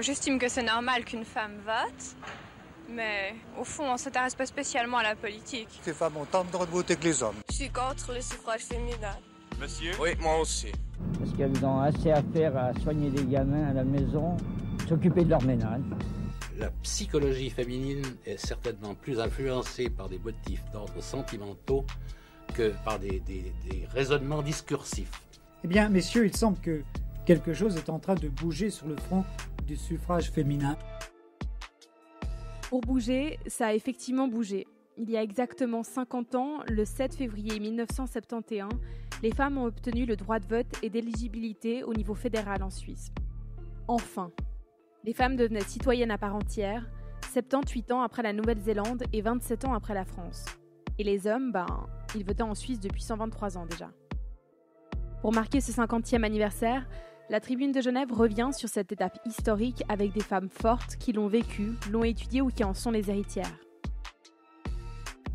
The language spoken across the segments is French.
j'estime que c'est normal qu'une femme vote, mais au fond, on ne s'intéresse pas spécialement à la politique. Les femmes ont tant de droits de voter que les hommes. Je suis contre le suffrage féminin. Monsieur Oui, moi aussi. Parce qu'elles ont assez à faire à soigner les gamins à la maison, s'occuper de leur ménage. La psychologie féminine est certainement plus influencée par des motifs d'ordre sentimentaux que par des, des raisonnements discursifs. Eh bien, messieurs, il semble que quelque chose est en train de bouger sur le front du suffrage féminin. Pour bouger, ça a effectivement bougé. Il y a exactement 50 ans, le 7 février 1971, les femmes ont obtenu le droit de vote et d'éligibilité au niveau fédéral en Suisse. Enfin, les femmes devenaient citoyennes à part entière, 78 ans après la Nouvelle-Zélande et 27 ans après la France. Et les hommes, ben, ils votaient en Suisse depuis 123 ans déjà. Pour marquer ce 50e anniversaire, la Tribune de Genève revient sur cette étape historique avec des femmes fortes qui l'ont vécue, l'ont étudiée ou qui en sont les héritières.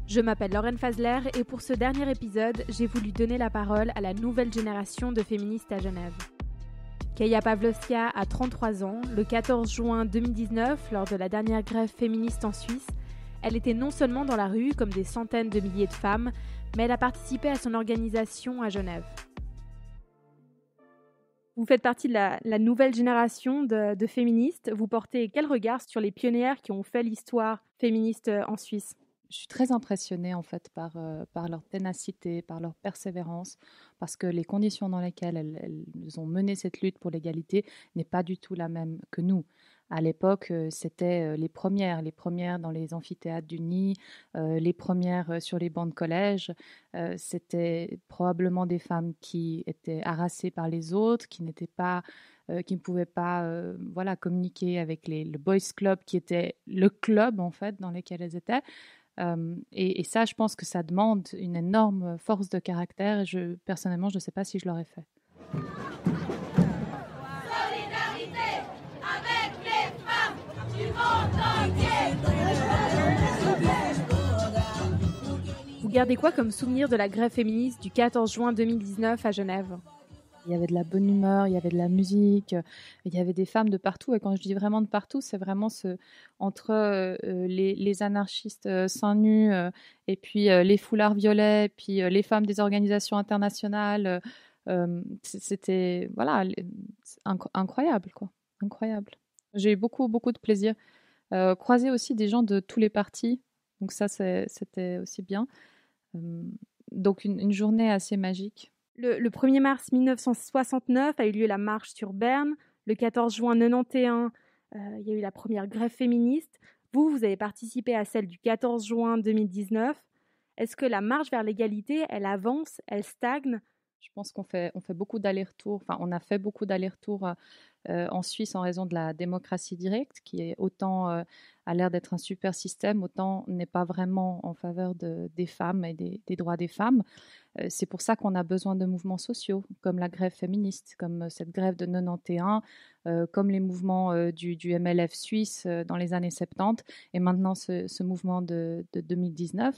Je m'appelle Lauren Fazler et pour ce dernier épisode, j'ai voulu donner la parole à la nouvelle génération de féministes à Genève. Kaya Pavlovska a 33 ans. Le 14 juin 2019, lors de la dernière grève féministe en Suisse, elle était non seulement dans la rue comme des centaines de milliers de femmes, mais elle a participé à son organisation à Genève. Vous faites partie de la, nouvelle génération de féministes. Vous portez quel regard sur les pionnières qui ont fait l'histoire féministe euh, en Suisse je suis très impressionnée en fait par, euh, par leur ténacité, par leur persévérance, parce que les conditions dans lesquelles elles, ont mené cette lutte pour l'égalité n'est pas du tout la même que nous. À l'époque, euh, c'était euh, les premières, les premières dans les amphithéâtres du Nid, les premières sur les bancs de collège. c'était probablement des femmes qui étaient harassées par les autres, qui n'étaient pas, qui ne pouvaient pas, voilà, communiquer avec le boys club qui était le club en fait dans lequel elles étaient. Euh, et, ça, je pense que ça demande une énorme force de caractère. Et je, personnellement, je ne sais pas si je l'aurais fait. Vous gardez quoi comme souvenir de la grève féministe du 14 juin 2019 à Genève il y avait de la bonne humeur, il y avait de la musique, euh, il y avait des femmes de partout. Et quand je dis vraiment de partout, c'est vraiment ce, entre euh, euh, les, anarchistes seins nus, et puis les foulards violets, puis les femmes des organisations internationales. C'était voilà incroyable, quoi. Incroyable. J'ai eu beaucoup, beaucoup de plaisir. croiser aussi des gens de tous les partis. Donc ça, c'était aussi bien. donc une journée assez magique. Le, 1er mars 1969 a eu lieu la marche sur Berne. Le 14 juin 91, euh, il y a eu la première grève féministe. Vous, vous avez participé à celle du 14 juin 2019. Est-ce que la marche vers l'égalité, elle avance, elle stagne je pense qu'on fait, on fait beaucoup d'allers-retours, enfin, on a fait beaucoup d'allers-retours euh, euh, en Suisse en raison de la démocratie directe, qui est autant à euh, a l'air d'être un super système, autant n'est pas vraiment en faveur des femmes et des, droits des femmes. c'est pour ça qu'on a besoin de mouvements sociaux, comme la grève féministe, comme cette grève de 91, comme les mouvements du, MLF suisse dans les années 70, et maintenant ce, mouvement de, de 2019.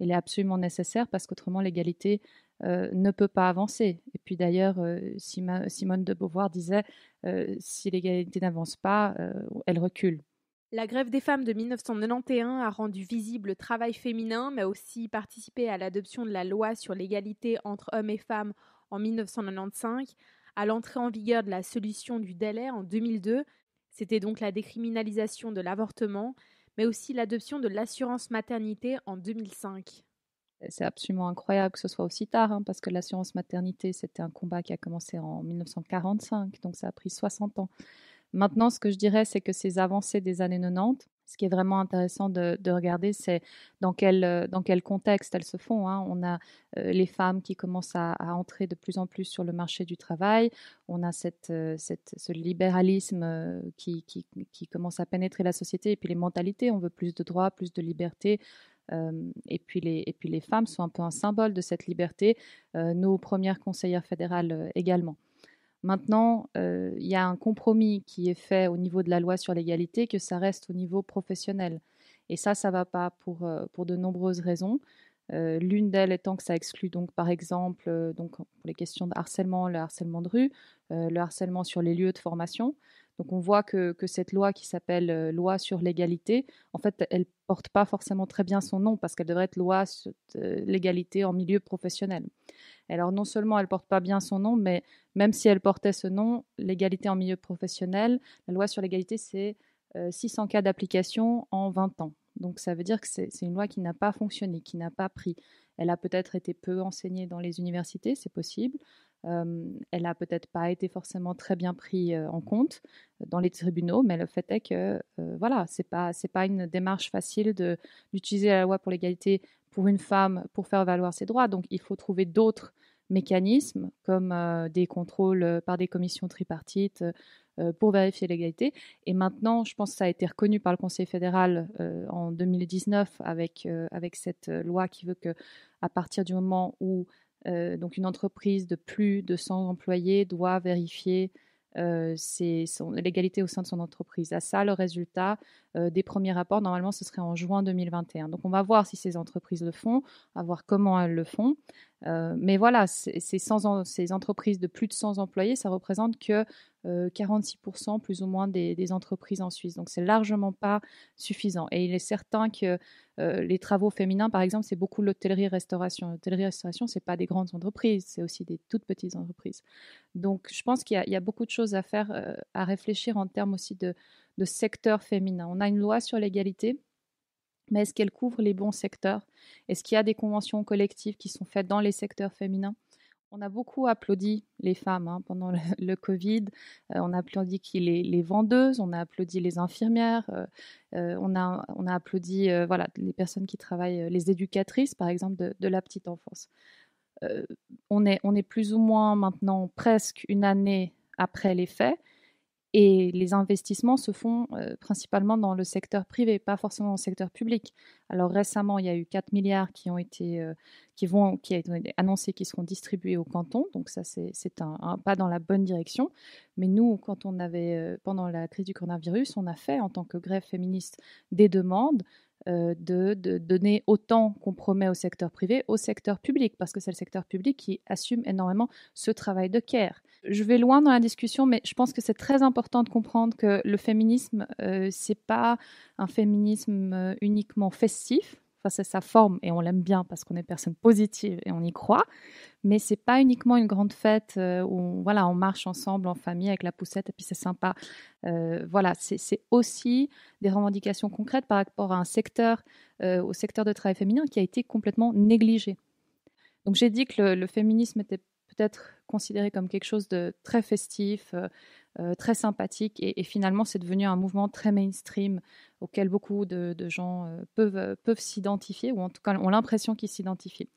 Il est absolument nécessaire parce qu'autrement l'égalité euh, ne peut pas avancer. Et puis d'ailleurs, euh, Simone de Beauvoir disait, euh, si l'égalité n'avance pas, elle recule. La grève des femmes de 1991 a rendu visible le travail féminin, mais aussi participé à l'adoption de la loi sur l'égalité entre hommes et femmes en 1995, à l'entrée en vigueur de la solution du délai en 2002. C'était donc la décriminalisation de l'avortement, mais aussi l'adoption de l'assurance maternité en 2005 c'est absolument incroyable que ce soit aussi tard, hein, parce que l'assurance maternité, c'était un combat qui a commencé en 1945, donc ça a pris 60 ans. Maintenant, ce que je dirais, c'est que ces avancées des années 90, ce qui est vraiment intéressant de, regarder, c'est dans quel, euh, dans quel contexte elles se font. Hein. On a euh, les femmes qui commencent à, entrer de plus en plus sur le marché du travail. On a cette, euh, ce libéralisme qui, qui, qui, commence à pénétrer la société et puis les mentalités. On veut plus de droits, plus de liberté, et, puis les, femmes sont un peu un symbole de cette liberté, nos premières conseillères fédérales également. Maintenant, il y a un compromis qui est fait au niveau de la loi sur l'égalité, que ça reste au niveau professionnel. Et ça, ça ne va pas pour, de nombreuses raisons. L'une d'elles étant que ça exclut donc par exemple donc pour les questions de harcèlement, le harcèlement de rue, le harcèlement sur les lieux de formation, donc on voit que, cette loi qui s'appelle euh, loi sur l'égalité, en fait, elle porte pas forcément très bien son nom parce qu'elle devrait être loi sur euh, l'égalité en milieu professionnel. Alors non seulement elle porte pas bien son nom, mais même si elle portait ce nom, l'égalité en milieu professionnel, la loi sur l'égalité, c'est 600 euh, cas d'application en 20 ans. Donc ça veut dire que c'est une loi qui n'a pas fonctionné, qui n'a pas pris. Elle a peut-être été peu enseignée dans les universités, c'est possible elle n'a peut-être pas été forcément très bien prise en compte dans les tribunaux, mais le fait est que voilà, c'est pas c'est pas une démarche facile de d'utiliser la loi pour l'égalité pour une femme pour faire valoir ses droits. Donc il faut trouver d'autres mécanismes comme des contrôles par des commissions tripartites pour vérifier l'égalité. Et maintenant, je pense que ça a été reconnu par le Conseil fédéral en 2019 avec, avec cette loi qui veut que à partir du moment où euh, donc une entreprise de plus de 100 employés doit vérifier euh, l'égalité au sein de son entreprise. À ça, le résultat euh, des premiers rapports, normalement, ce serait en juin 2021. Donc, on va voir si ces entreprises le font, à voir comment elles le font. mais voilà, ces entreprises de plus de 100 employés, ça représente que 46% euh, plus ou moins des, entreprises en Suisse. Donc c'est largement pas suffisant. Et il est certain que euh, les travaux féminins, par exemple, c'est beaucoup l'hôtellerie-restauration. L'hôtellerie-restauration, c'est pas des grandes entreprises, c'est aussi des toutes petites entreprises. Donc je pense qu'il y, a beaucoup de choses à faire, euh, à réfléchir en termes aussi de, de secteur féminin. On a une loi sur l'égalité mais est-ce qu'elle couvre les bons secteurs Est-ce qu'il y a des conventions collectives qui sont faites dans les secteurs féminins on a beaucoup applaudi les femmes hein, pendant le, Covid. Euh, on a applaudi les, vendeuses, on a applaudi les infirmières, euh, euh, on, a, applaudi voilà, les personnes qui travaillent, les éducatrices par exemple de, la petite enfance. on, est, on est plus ou moins maintenant presque une année après les faits. Et les investissements se font euh, principalement dans le secteur privé, pas forcément dans le secteur public. Alors récemment, il y a eu 4 milliards euh, qui ont été, annoncés qui vont, qui qui seront distribués aux cantons. Donc ça, c'est un, pas dans la bonne direction. Mais nous, quand on avait, euh, pendant la crise du coronavirus, on a fait en tant que grève féministe des demandes de, de, donner autant qu'on promet au secteur privé au secteur public, parce que c'est le secteur public qui assume énormément ce travail de care. Je vais loin dans la discussion, mais je pense que c'est très important de comprendre que le féminisme, euh, c'est pas un féminisme euh, uniquement festif. Enfin, c'est sa forme et on l'aime bien parce qu'on est personne positive et on y croit. Mais c'est pas uniquement une grande fête euh, où on, voilà, on marche ensemble en famille avec la poussette et puis c'est sympa. Euh, voilà, c'est aussi des revendications concrètes par rapport à un secteur, au secteur de travail féminin qui a été complètement négligé. Donc j'ai dit que le féminisme était être considéré comme quelque chose de très festif, euh, euh, très sympathique, et, finalement c'est devenu un mouvement très mainstream auquel beaucoup de, gens euh, peuvent, peuvent s'identifier, ou en tout cas ont l'impression qu'ils s'identifient.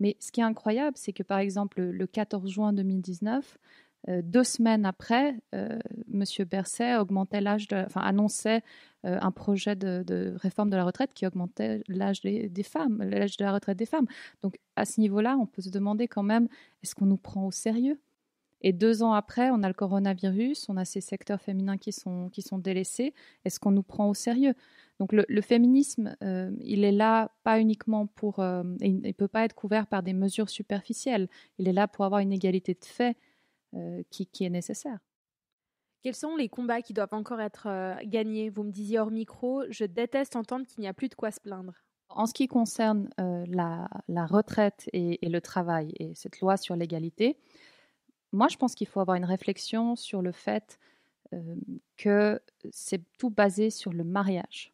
Mais ce qui est incroyable, c'est que par exemple le 14 juin 2019, deux semaines après, Monsieur Berset augmentait l'âge, enfin annonçait euh, un projet de, réforme de la retraite qui augmentait l'âge des, femmes, l'âge de la retraite des femmes. Donc à ce niveau-là, on peut se demander quand même, est-ce qu'on nous prend au sérieux Et deux ans après, on a le coronavirus, on a ces secteurs féminins qui sont, délaissés, est-ce qu'on nous prend au sérieux donc le, féminisme, euh, il est là pas uniquement pour... Euh, il ne peut pas être couvert par des mesures superficielles, il est là pour avoir une égalité de fait qui est nécessaire. Quels sont les combats qui doivent encore être euh, gagnés Vous me disiez hors micro, je déteste entendre qu'il n'y a plus de quoi se plaindre. En ce qui concerne euh, la, retraite et, le travail et cette loi sur l'égalité, moi je pense qu'il faut avoir une réflexion sur le fait euh, que c'est tout basé sur le mariage.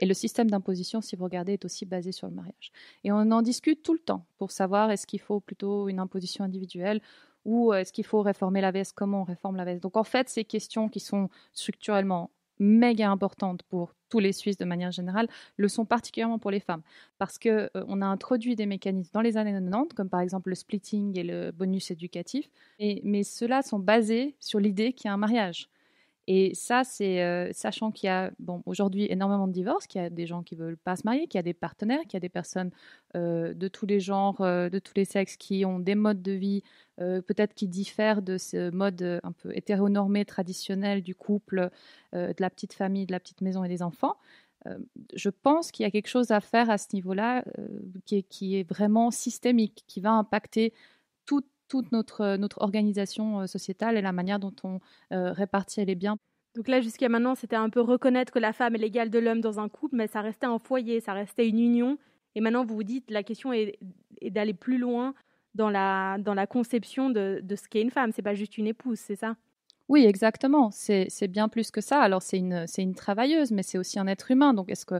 Et le système d'imposition, si vous regardez, est aussi basé sur le mariage. Et on en discute tout le temps pour savoir est-ce qu'il faut plutôt une imposition individuelle ou euh, est-ce qu'il faut réformer la veste Comment on réforme la veste Donc en fait, ces questions qui sont structurellement méga importantes pour tous les Suisses de manière générale le sont particulièrement pour les femmes parce qu'on euh, a introduit des mécanismes dans les années 90 comme par exemple le splitting et le bonus éducatif mais ceux-là sont basés sur l'idée qu'il y a un mariage et ça, c'est euh, sachant qu'il y a bon, aujourd'hui énormément de divorces, qu'il y a des gens qui ne veulent pas se marier, qu'il y a des partenaires, qu'il y a des personnes euh, de tous les genres, euh, de tous les sexes qui ont des modes de vie peut-être qui diffèrent de ce mode un peu hétéronormé traditionnel du couple, de la petite famille, de la petite maison et des enfants. je pense qu'il y a quelque chose à faire à ce niveau-là qui est, vraiment systémique, qui va impacter tout toute notre, euh, organisation euh, sociétale et la manière dont on euh, répartit les biens. Donc là, jusqu'à maintenant, c'était un peu reconnaître que la femme est l'égale de l'homme dans un couple, mais ça restait un foyer, ça restait une union. Et maintenant, vous vous dites, la question est, d'aller plus loin dans la, conception de, de ce qu'est une femme. C'est pas juste une épouse, c'est ça oui, exactement. C'est bien plus que ça. Alors, c'est une, travailleuse, mais c'est aussi un être humain. Donc, est-ce que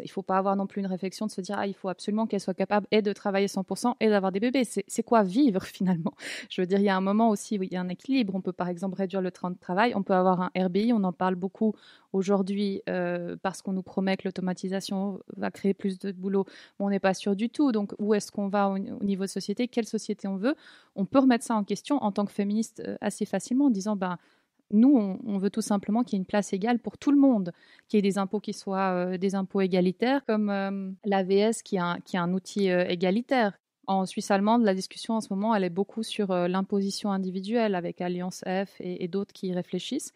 il faut pas avoir non plus une réflexion de se dire, ah, il faut absolument qu'elle soit capable et de travailler 100% et d'avoir des bébés. C'est quoi vivre finalement Je veux dire, il y a un moment aussi où il y a un équilibre. On peut par exemple réduire le temps de travail. On peut avoir un RBI. On en parle beaucoup aujourd'hui euh, parce qu'on nous promet que l'automatisation va créer plus de boulot. on n'est pas sûr du tout. Donc, où est-ce qu'on va au, niveau de société Quelle société on veut On peut remettre ça en question en tant que féministe euh, assez facilement en disant, ben nous, on, veut tout simplement qu'il y ait une place égale pour tout le monde, qu'il y ait des impôts qui soient euh, des impôts égalitaires, comme euh, l'AVS qui est un, outil euh, égalitaire. En Suisse allemande, la discussion en ce moment, elle est beaucoup sur l'imposition individuelle avec Alliance F et, d'autres qui y réfléchissent.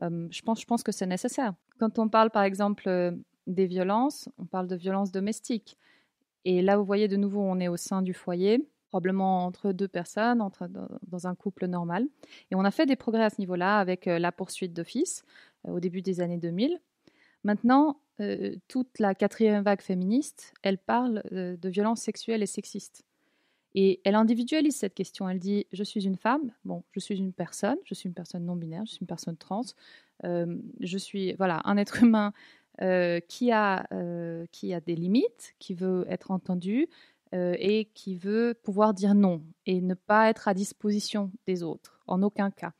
je, pense, je pense que c'est nécessaire. Quand on parle par exemple des violences, on parle de violences domestiques. Et là, vous voyez de nouveau, on est au sein du foyer probablement entre deux personnes, entre, dans, un couple normal. Et on a fait des progrès à ce niveau-là avec euh, la poursuite d'office euh, au début des années 2000. Maintenant, euh, toute la quatrième vague féministe, elle parle de violences sexuelles et sexistes. Et elle individualise cette question. Elle dit Je suis une femme, bon, je suis une personne, je suis une personne non-binaire, je suis une personne trans, je suis voilà un être humain qui, a, qui a des limites, qui veut être entendu, euh, et qui veut pouvoir dire non et ne pas être à disposition des autres, en aucun cas.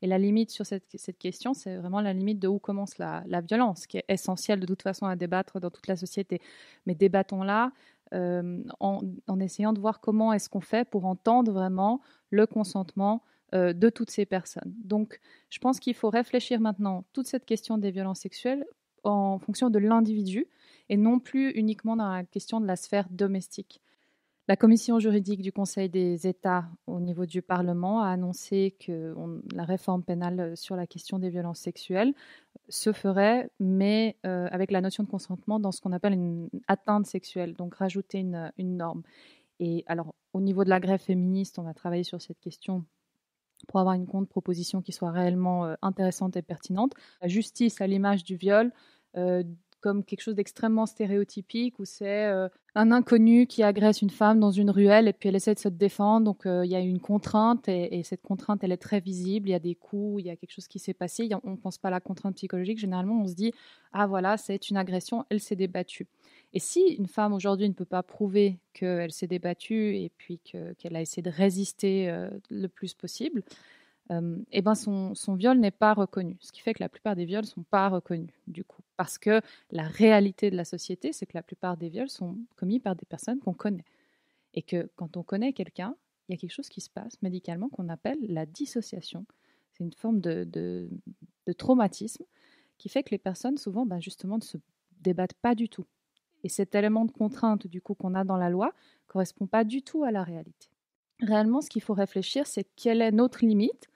Et la limite sur cette, cette question, c'est vraiment la limite de où commence la, la, violence, qui est essentielle de toute façon à débattre dans toute la société. Mais débattons-la euh, en, en, essayant de voir comment est-ce qu'on fait pour entendre vraiment le consentement euh, de toutes ces personnes. Donc, je pense qu'il faut réfléchir maintenant toute cette question des violences sexuelles en fonction de l'individu et non plus uniquement dans la question de la sphère domestique. La commission juridique du Conseil des États au niveau du Parlement a annoncé que la réforme pénale euh, sur la question des violences sexuelles euh, se ferait, mais euh, avec la notion de consentement dans ce qu'on appelle une atteinte sexuelle, donc rajouter une, norme. Et alors, au niveau de la grève féministe, on va travailler sur cette question pour avoir une contre-proposition qui soit réellement intéressante et pertinente. La justice à l'image du viol, comme quelque chose d'extrêmement stéréotypique où c'est euh, un inconnu qui agresse une femme dans une ruelle et puis elle essaie de se défendre. Donc euh, il y a une contrainte et, cette contrainte, elle est très visible. Il y a des coups, il y a quelque chose qui s'est passé. on ne pense pas à la contrainte psychologique. Généralement, on se dit Ah voilà, c'est une agression, elle s'est débattue. Et si une femme aujourd'hui ne peut pas prouver qu'elle s'est débattue et puis qu'elle a essayé de résister euh, le plus possible, euh, eh ben son, viol n'est pas reconnu. Ce qui fait que la plupart des viols ne sont pas reconnus, du coup. Parce que la réalité de la société, c'est que la plupart des viols sont commis par des personnes qu'on connaît. Et que quand on connaît quelqu'un, il y a quelque chose qui se passe médicalement qu'on appelle la dissociation. C'est une forme de, traumatisme qui fait que les personnes, souvent, ben, justement, ne se débattent pas du tout. Et cet élément de contrainte, du coup, qu'on a dans la loi, correspond pas du tout à la réalité. Réellement, ce qu'il faut réfléchir, c'est quelle est notre limite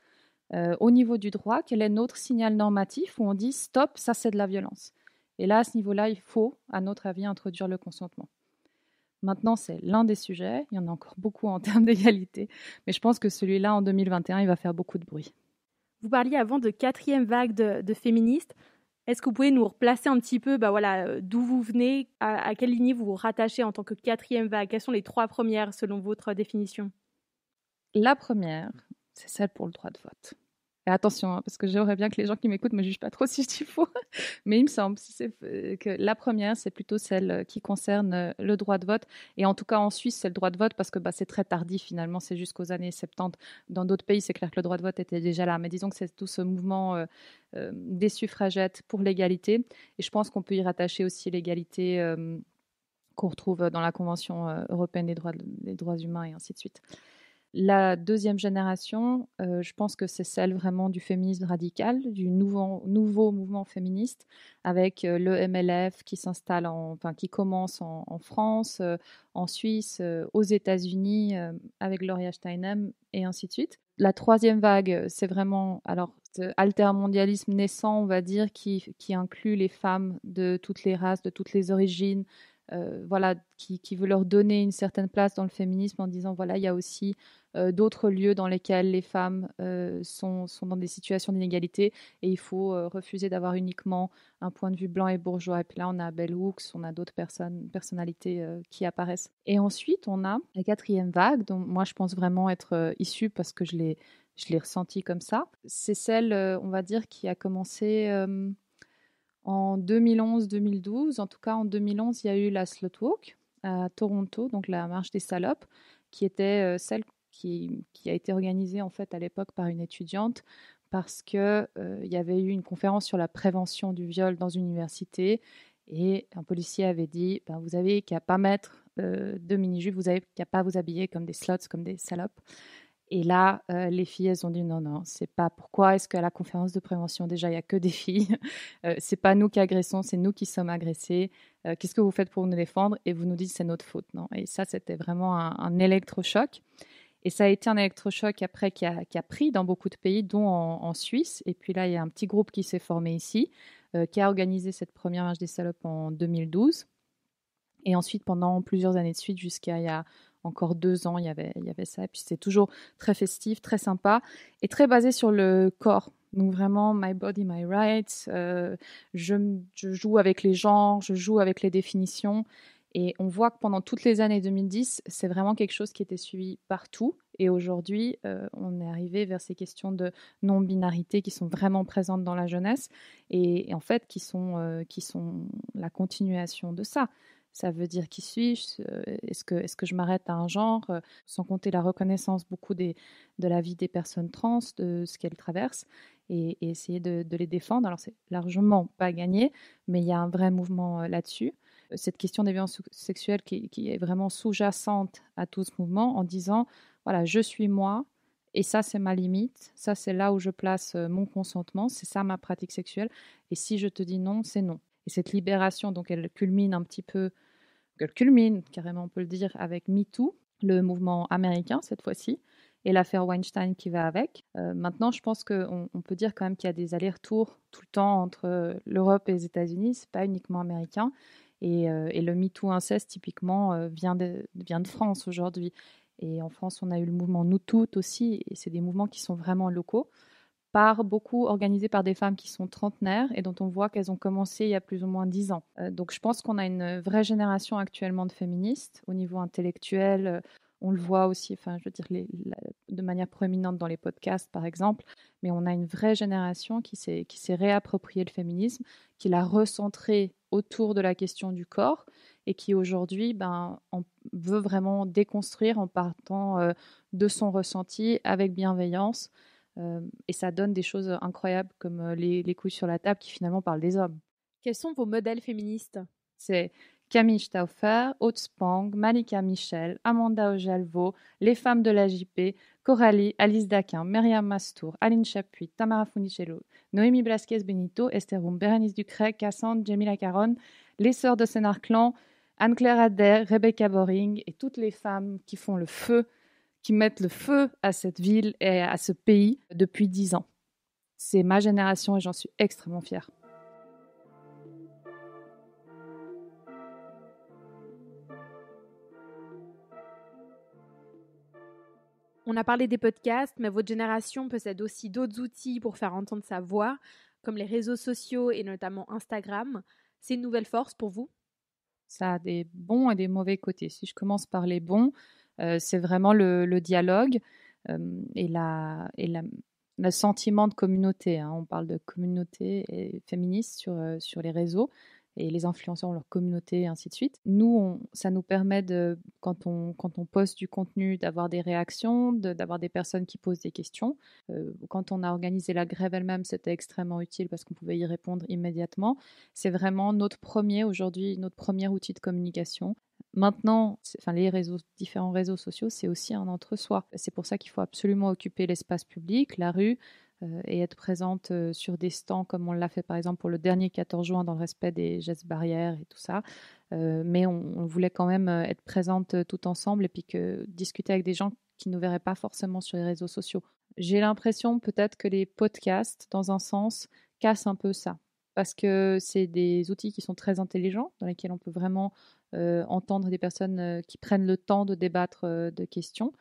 euh, au niveau du droit, quel est notre signal normatif où on dit stop, ça c'est de la violence. Et là, à ce niveau-là, il faut, à notre avis, introduire le consentement. Maintenant, c'est l'un des sujets. Il y en a encore beaucoup en termes d'égalité. Mais je pense que celui-là, en 2021, il va faire beaucoup de bruit. Vous parliez avant de quatrième vague de, féministes. Est-ce que vous pouvez nous replacer un petit peu bah voilà, euh, d'où vous venez, à, à, quelle lignée vous vous rattachez en tant que quatrième vague Quelles sont les trois premières selon votre définition La première, c'est celle pour le droit de vote attention, hein, parce que j'aimerais bien que les gens qui m'écoutent me jugent pas trop si je faux, mais il me semble euh, que la première, c'est plutôt celle euh, qui concerne euh, le droit de vote. Et en tout cas, en Suisse, c'est le droit de vote parce que bah, c'est très tardif finalement, c'est jusqu'aux années 70. Dans d'autres pays, c'est clair que le droit de vote était déjà là, mais disons que c'est tout ce mouvement des suffragettes pour l'égalité. Et je pense qu'on peut y rattacher aussi l'égalité. qu'on retrouve dans la Convention européenne des droits, des droits humains et ainsi de suite. La deuxième génération, euh, je pense que c'est celle vraiment du féminisme radical, du nouveau, mouvement féministe, avec euh, le MLF qui s'installe, enfin qui commence en, France, euh, en Suisse, aux États-Unis, avec Gloria Steinem et ainsi de suite. La troisième vague, c'est vraiment alors altermondialisme naissant, on va dire, qui inclut les femmes de toutes les races, de toutes les origines, euh, voilà, qui, veut leur donner une certaine place dans le féminisme en disant voilà, il y a aussi euh, d'autres lieux dans lesquels les femmes euh, sont, dans des situations d'inégalité et il faut refuser d'avoir uniquement un point de vue blanc et bourgeois. Et puis là, on a Bell Hooks, on a d'autres personnes, personnalités qui apparaissent. Et ensuite, on a la quatrième vague, dont moi je pense vraiment être issue parce que je l'ai. Je l'ai ressentie comme ça. C'est celle, on va dire, qui a commencé en 2011-2012. En tout cas, en 2011, il y a eu la Slot Walk à Toronto, donc la marche des salopes, qui était euh, celle qui, a été organisée en fait à l'époque par une étudiante parce que euh, il y avait eu une conférence sur la prévention du viol dans une université et un policier avait dit ben, vous avez qu'à pas mettre euh, de mini-jupe, vous avez qu'à pas vous habiller comme des slots, comme des salopes. Et là, euh, les filles, elles ont dit non, non, c'est pas pourquoi est-ce qu'à la conférence de prévention, déjà, il n'y a que des filles. Euh, c'est pas nous qui agressons, c'est nous qui sommes agressés. Euh, qu'est-ce que vous faites pour nous défendre Et vous nous dites c'est notre faute, non Et ça, c'était vraiment un, électrochoc. Et ça a été un électrochoc après qui a, pris dans beaucoup de pays, dont en, en, Suisse. Et puis là, il y a un petit groupe qui s'est formé ici, qui a organisé cette première marche des salopes en 2012. Et ensuite, pendant plusieurs années de suite, jusqu'à il y a encore deux ans, il y avait, il y avait ça. Et puis c'est toujours très festif, très sympa et très basé sur le corps. Donc vraiment, my body, my rights. Euh, je, joue avec les genres, je joue avec les définitions. Et on voit que pendant toutes les années 2010, c'est vraiment quelque chose qui était suivi partout. Et aujourd'hui, euh, on est arrivé vers ces questions de non-binarité qui sont vraiment présentes dans la jeunesse et, en fait euh, qui sont la continuation de ça ça veut dire qui suis-je Est-ce que, est que je m'arrête à un genre euh, Sans compter la reconnaissance beaucoup des, de la vie des personnes trans, de ce qu'elles traversent, et, essayer de, les défendre. Alors c'est largement pas gagné, mais il y a un vrai mouvement euh, là-dessus. Euh, cette question des violences sexuelles qui est vraiment sous-jacente à tout ce mouvement en disant, voilà, je suis moi, et ça, c'est ma limite. Ça, c'est là où je place mon consentement. C'est ça ma pratique sexuelle. Et si je te dis non, c'est non. Et cette libération, donc, elle culmine un petit peu, elle culmine carrément, on peut le dire, avec MeToo, le mouvement américain cette fois-ci, et l'affaire Weinstein qui va avec. Euh, maintenant, je pense qu'on peut dire quand même qu'il y a des allers-retours tout le temps entre euh, l'Europe et les États-Unis, c'est pas uniquement américain. Et, euh, le MeToo inceste, typiquement, vient, de, vient de France aujourd'hui. Et en France, on a eu le mouvement Nous Toutes aussi, et c'est des mouvements qui sont vraiment locaux par beaucoup organisées par des femmes qui sont trentenaires et dont on voit qu'elles ont commencé il y a plus ou moins dix ans. Euh, donc je pense qu'on a une vraie génération actuellement de féministes au niveau intellectuel. Euh, on le voit aussi, enfin, je veux dire, les, de manière prominente dans les podcasts, par exemple, mais on a une vraie génération qui s'est réappropriée le féminisme, qui l'a recentré autour de la question du corps et qui aujourd'hui ben, on veut vraiment déconstruire en partant euh, de son ressenti avec bienveillance et ça donne des choses incroyables comme les, couilles sur la table qui finalement parlent des hommes. Quels sont vos modèles féministes C'est Camille Stauffer, Haute Spang, Malika Michel, Amanda Ojalvo, les femmes de la JP, Coralie, Alice Daquin, Myriam Mastour, Aline Chapuis, Tamara Funicello, Noémie Blasquez-Benito, Esther Roum, Bérénice Ducret, Cassandre, Jamie Lacaronne, les sœurs de Clan Anne-Claire Adair, Rebecca Boring et toutes les femmes qui font le feu qui mettent le feu à cette ville et à ce pays depuis dix ans. C'est ma génération et j'en suis extrêmement fière. On a parlé des podcasts, mais votre génération possède aussi d'autres outils pour faire entendre sa voix, comme les réseaux sociaux et notamment Instagram. C'est une nouvelle force pour vous Ça a des bons et des mauvais côtés. Si je commence par les bons, euh, c'est vraiment le, dialogue euh, et, le sentiment de communauté. Hein. On parle de communauté féministe euh, sur, les réseaux et les influenceurs ont leur communauté et ainsi de suite. Nous, ça nous permet de, quand on, poste du contenu, d'avoir des réactions, d'avoir des personnes qui posent des questions. quand on a organisé la grève elle-même, c'était extrêmement utile parce qu'on pouvait y répondre immédiatement. C'est vraiment notre premier aujourd'hui, notre premier outil de communication Maintenant, enfin, les réseaux, différents réseaux sociaux, c'est aussi un entre-soi. C'est pour ça qu'il faut absolument occuper l'espace public, la rue, euh, et être présente euh, sur des stands comme on l'a fait par exemple pour le dernier 14 juin dans le respect des gestes barrières et tout ça. Euh, mais on, voulait quand même être présente tout ensemble et puis que, discuter avec des gens qui ne verraient pas forcément sur les réseaux sociaux. J'ai l'impression peut-être que les podcasts, dans un sens, cassent un peu ça parce que c'est des outils qui sont très intelligents, dans lesquels on peut vraiment entendre des personnes qui prennent le temps de débattre de questions,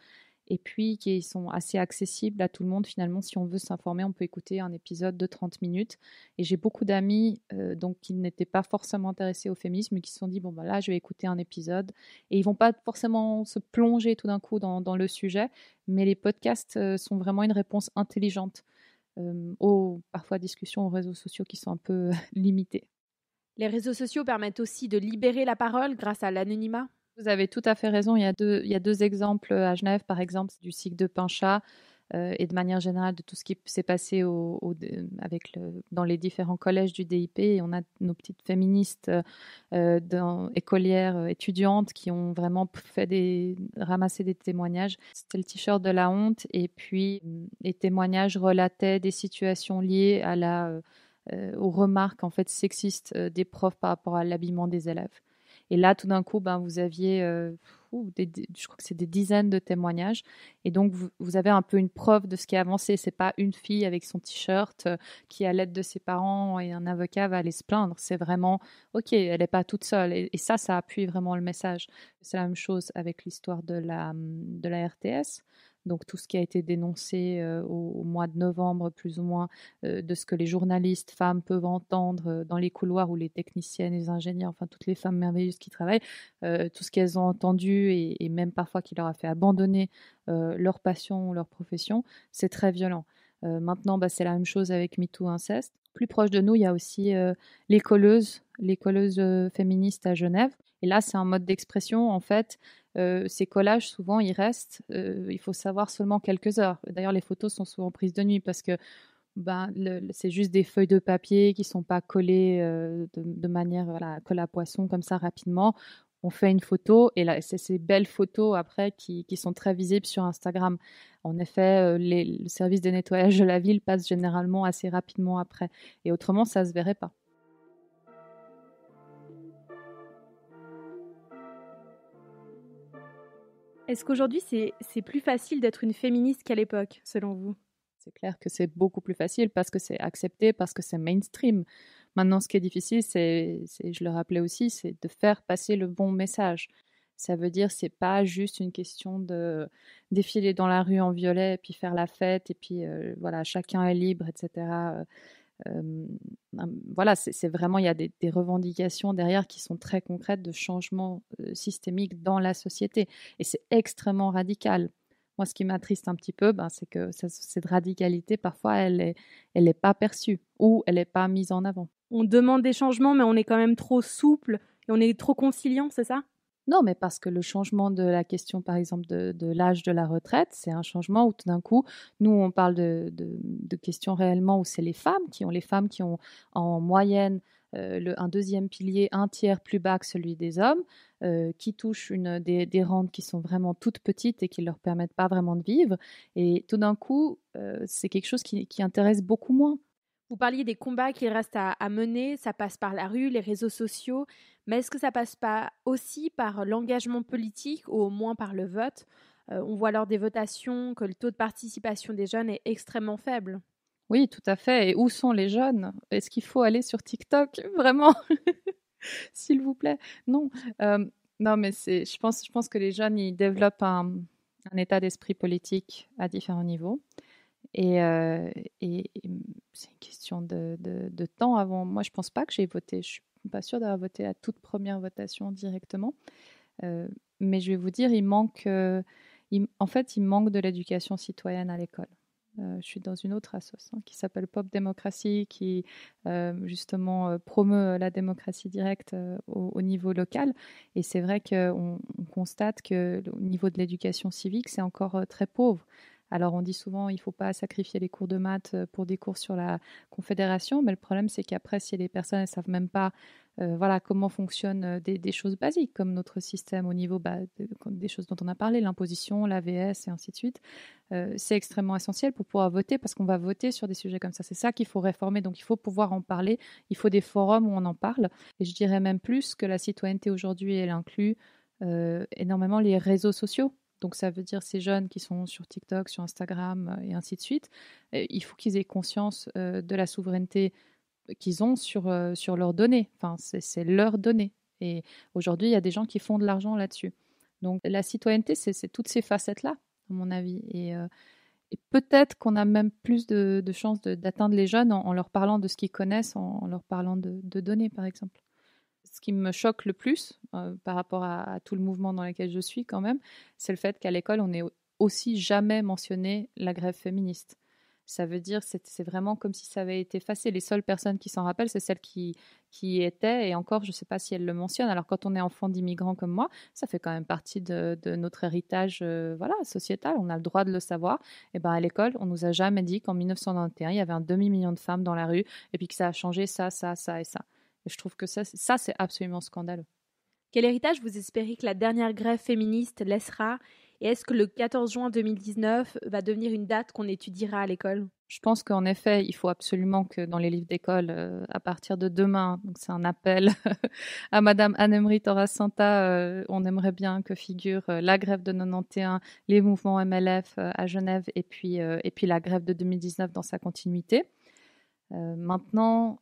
et puis qui sont assez accessibles à tout le monde. Finalement, si on veut s'informer, on peut écouter un épisode de 30 minutes. Et j'ai beaucoup d'amis donc qui n'étaient pas forcément intéressés au féminisme, qui se sont dit, bon, ben là, je vais écouter un épisode. Et ils vont pas forcément se plonger tout d'un coup dans, le sujet, mais les podcasts sont vraiment une réponse intelligente aux parfois discussions aux réseaux sociaux qui sont un peu limitées. Les réseaux sociaux permettent aussi de libérer la parole grâce à l'anonymat vous avez tout à fait raison. Il y a deux, il y a deux exemples à Genève, par exemple, du cycle de Pinchat, euh, et de manière générale de tout ce qui s'est passé au, euh, avec le, dans les différents collèges du DIP. Et on a nos petites féministes euh, écolières, étudiantes qui ont vraiment fait des, ramassé des témoignages. C'était le t-shirt de la honte et puis mm, les témoignages relataient des situations liées à la, aux remarques en fait sexistes des profs par rapport à l'habillement des élèves. Et là, tout d'un coup, ben, vous aviez je crois que c'est des dizaines de témoignages. Et donc, vous, avez un peu une preuve de ce qui est avancé. C'est pas une fille avec son t-shirt euh, qui, à l'aide de ses parents et un avocat, va aller se plaindre. C'est vraiment, OK, elle n'est pas toute seule. Et, ça, ça appuie vraiment le message. C'est la même chose avec l'histoire de la RTS donc tout ce qui a été dénoncé euh, au, mois de novembre, plus ou moins, euh, de ce que les journalistes femmes peuvent entendre euh, dans les couloirs ou les techniciennes, les ingénieurs, enfin toutes les femmes merveilleuses qui travaillent, tout ce qu'elles ont entendu et, même parfois qui leur a fait abandonner leur passion ou leur profession, c'est très violent. maintenant, bah, c'est la même chose avec MeToo Inceste. Plus proche de nous, il y a aussi l'écoleuse, les colleuses, les colleuses féministes à Genève, et là, c'est un mode d'expression, en fait. Euh, ces collages, souvent, ils restent. Euh, il faut savoir seulement quelques heures. D'ailleurs, les photos sont souvent prises de nuit parce que ben, c'est juste des feuilles de papier qui sont pas collées euh, de, manière voilà, colle à poisson comme ça rapidement. On fait une photo et là, c'est ces belles photos après qui, sont très visibles sur Instagram. En effet, les, le service de nettoyage de la ville passe généralement assez rapidement après. Et autrement, ça se verrait pas. Est-ce qu'aujourd'hui, c'est plus facile d'être une féministe qu'à l'époque, selon vous C'est clair que c'est beaucoup plus facile parce que c'est accepté, parce que c'est mainstream. Maintenant, ce qui est difficile, c'est, je le rappelais aussi, c'est de faire passer le bon message. Ça veut dire c'est pas juste une question de défiler dans la rue en violet, puis faire la fête, et puis euh, voilà, chacun est libre, etc voilà, c'est vraiment, il y a des, revendications derrière qui sont très concrètes de changements systémiques dans la société. Et c'est extrêmement radical. Moi, ce qui m'attriste un petit peu, ben, c'est que cette radicalité, parfois, elle n'est elle pas perçue ou elle n'est pas mise en avant. On demande des changements, mais on est quand même trop souple et on est trop conciliant, c'est ça non, mais parce que le changement de la question, par exemple, de, l'âge de la retraite, c'est un changement où tout d'un coup, nous, on parle de, questions réellement où c'est les femmes qui ont, les femmes qui ont en moyenne euh, un deuxième pilier, un tiers plus bas que celui des hommes, euh, qui touchent une, des, rentes qui sont vraiment toutes petites et qui ne leur permettent pas vraiment de vivre. Et tout d'un coup, euh, c'est quelque chose qui intéresse beaucoup moins. Vous parliez des combats qu'il reste à, mener, ça passe par la rue, les réseaux sociaux, mais est-ce que ça passe pas aussi par l'engagement politique ou au moins par le vote euh, On voit lors des votations que le taux de participation des jeunes est extrêmement faible. Oui, tout à fait. Et où sont les jeunes Est-ce qu'il faut aller sur TikTok Vraiment S'il vous plaît. Non. Euh, non, mais c'est, je, pense, je pense que les jeunes, ils développent un, un état d'esprit politique à différents niveaux. Et, euh, c'est une question de, temps avant. Moi, je ne pense pas que j'ai voté. Je suis pas sûre d'avoir voté la toute première votation directement. Euh, mais je vais vous dire, il manque. Euh, en fait, il manque de l'éducation citoyenne à l'école. je suis dans une autre association hein, qui s'appelle Pop Démocratie, qui justement promeut la démocratie directe au, niveau local. Et c'est vrai qu'on on constate que au niveau de l'éducation civique, c'est encore très pauvre. Alors on dit souvent il ne faut pas sacrifier les cours de maths pour des cours sur la Confédération, mais le problème c'est qu'après si les personnes ne savent même pas voilà comment fonctionnent des, choses basiques comme notre système au niveau bah, des choses dont on a parlé, l'imposition, l'AVS et ainsi de suite, c'est extrêmement essentiel pour pouvoir voter parce qu'on va voter sur des sujets comme ça. C'est ça qu'il faut réformer, donc il faut pouvoir en parler, il faut des forums où on en parle. Et je dirais même plus que la citoyenneté aujourd'hui, elle inclut énormément les réseaux sociaux donc ça veut dire ces jeunes qui sont sur TikTok, sur Instagram euh, et ainsi de suite, il faut qu'ils aient conscience euh, de la souveraineté qu'ils ont sur, euh, sur leurs données. Enfin, c'est leurs données. Et aujourd'hui, il y a des gens qui font de l'argent là-dessus. Donc la citoyenneté, c'est toutes ces facettes-là, à mon avis. Et, peut-être qu'on a même plus de, chances d'atteindre les jeunes en, leur parlant de ce qu'ils connaissent, en, leur parlant de données, par exemple ce qui me choque le plus euh, par rapport à, tout le mouvement dans lequel je suis quand même, c'est le fait qu'à l'école, on n'ait aussi jamais mentionné la grève féministe. Ça veut dire, c'est vraiment comme si ça avait été effacé. Les seules personnes qui s'en rappellent, c'est celles qui, qui étaient. Et encore, je ne sais pas si elles le mentionnent. Alors, quand on est enfant d'immigrants comme moi, ça fait quand même partie de, notre héritage euh, voilà, sociétal. On a le droit de le savoir. Et ben, à l'école, on nous a jamais dit qu'en 1921, il y avait un demi-million de femmes dans la rue et puis que ça a changé ça, ça, ça et ça je trouve que ça, ça c'est absolument scandaleux. Quel héritage vous espérez que la dernière grève féministe laissera Et est-ce que le 14 juin 2019 va devenir une date qu'on étudiera à l'école Je pense qu'en effet, il faut absolument que dans les livres d'école, euh, à partir de demain, donc c'est un appel à Madame Anne-Emery santa euh, on aimerait bien que figure euh, la grève de 91, les mouvements MLF à Genève et puis, et puis la grève de 2019 dans sa continuité. maintenant,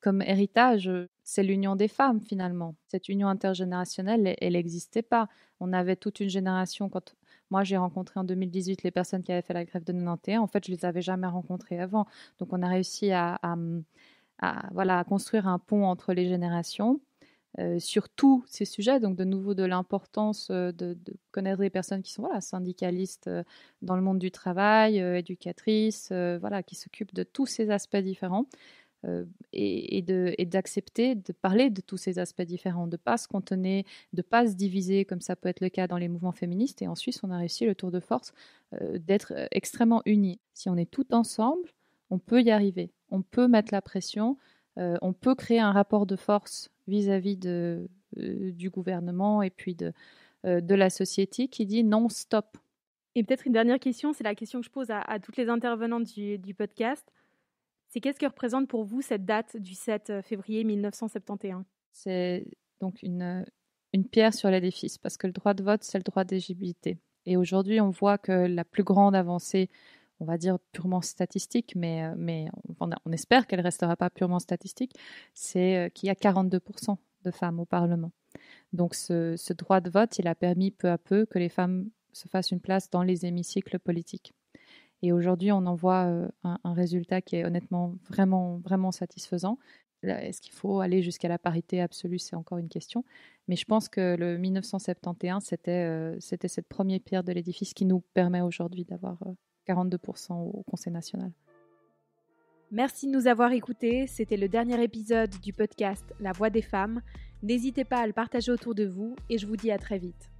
comme héritage, c'est l'union des femmes finalement. Cette union intergénérationnelle, elle n'existait pas. On avait toute une génération. Quand moi j'ai rencontré en 2018 les personnes qui avaient fait la grève de 91, en fait je les avais jamais rencontrées avant. Donc on a réussi à, voilà à construire un pont entre les générations. Euh, sur tous ces sujets, donc de nouveau de l'importance euh, de, connaître des personnes qui sont syndicalistes euh, dans le monde du travail, éducatrices, voilà, qui s'occupent de tous ces aspects différents. Euh, et, et d'accepter de, parler de tous ces aspects différents, de pas se contenir, de pas se diviser comme ça peut être le cas dans les mouvements féministes. Et en Suisse, on a réussi le tour de force euh, d'être euh, extrêmement unis. Si on est tout ensemble, on peut y arriver. On peut mettre la pression. on peut créer un rapport de force vis-à-vis du gouvernement et puis de, de, la société qui dit non, stop. Et peut-être une dernière question, c'est la question que je pose à, toutes les intervenantes du podcast. C'est qu'est-ce que représente pour vous cette date du 7 euh, février 1971 C'est donc euh, une, pierre sur l'édifice, parce que le droit de vote, c'est le droit d'éligibilité. Et aujourd'hui, on voit que la plus grande avancée, on va dire purement statistique, mais, euh, on, espère qu'elle ne restera pas purement statistique, c'est qu'il y a 42% de femmes au Parlement. Donc ce droit de vote, il a permis peu à peu que les femmes se fassent une place dans les hémicycles politiques. Et aujourd'hui, on en voit euh, un, un, résultat qui est honnêtement vraiment, vraiment satisfaisant. Est-ce qu'il faut aller jusqu'à la parité absolue C'est encore une question. Mais je pense que le 1971, c'était euh, c'était cette première pierre de l'édifice qui nous permet aujourd'hui d'avoir 42% euh, au Conseil national. Merci de nous avoir écoutés. C'était le dernier épisode du podcast La Voix des femmes. N'hésitez pas à le partager autour de vous et je vous dis à très vite.